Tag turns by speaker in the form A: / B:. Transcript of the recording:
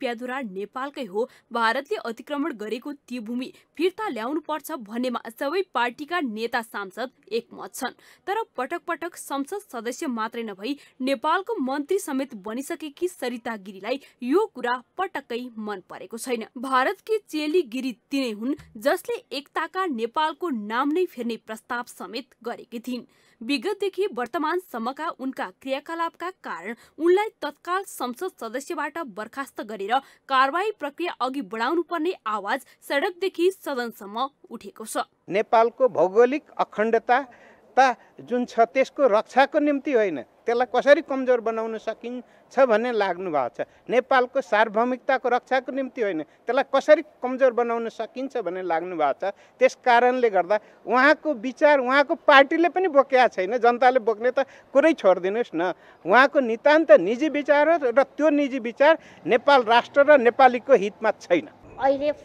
A: प्यादुरा नेपालकै हो भारतले अतिक्रमण गरेको ती भूमि फिर्ता ल्याउनु पर्छ भन्नेमा सबै पार्टीका नेता सांसद एकमत छन् तर पटक पटक संसद सदस्य मात्रै नभई नेपालको मन्त्री समेत बनिसकेकी सरिता गिरीलाई यो कुरा पटक्कै मन परेको छैन भारतकी चेली गिरी तिनै हुन् जसले एकताका नेपालको नाम नै फेर्ने प्रस्ताव समेत गरेकी थिइन् विगतदेखि वर्तमानसम्मका उनका क्रियाकलापका कारण उनलाई तत्काल संसद सदस्यबाट बर्खास्त गरेर कारवाही प्रक्रिया अघि पर्ने आवाज सडकदेखि सदनसम्म उठेको
B: छ नेपालको भौगोलिक अखण्डता सत्ता जुन छ त्यसको रक्षाको निम्ति होइन त्यसलाई कसरी कमजोर बनाउन सकिन्छ भन्ने लाग्नु भएको छ नेपालको सार्वभौमिकताको रक्षाको निम्ति होइन त्यसलाई कसरी कमजोर बनाउन सकिन्छ भन्ने लाग्नु भएको छ त्यस कारणले गर्दा उहाँको विचार उहाँको पार्टीले पनि बोकेका छैन जनताले बोक्ने त कुरै छोडिदिनुहोस् न उहाँको नितान्त निजी विचार हो र त्यो निजी विचार नेपाल राष्ट्र र नेपालीको हितमा छैन
C: अहिले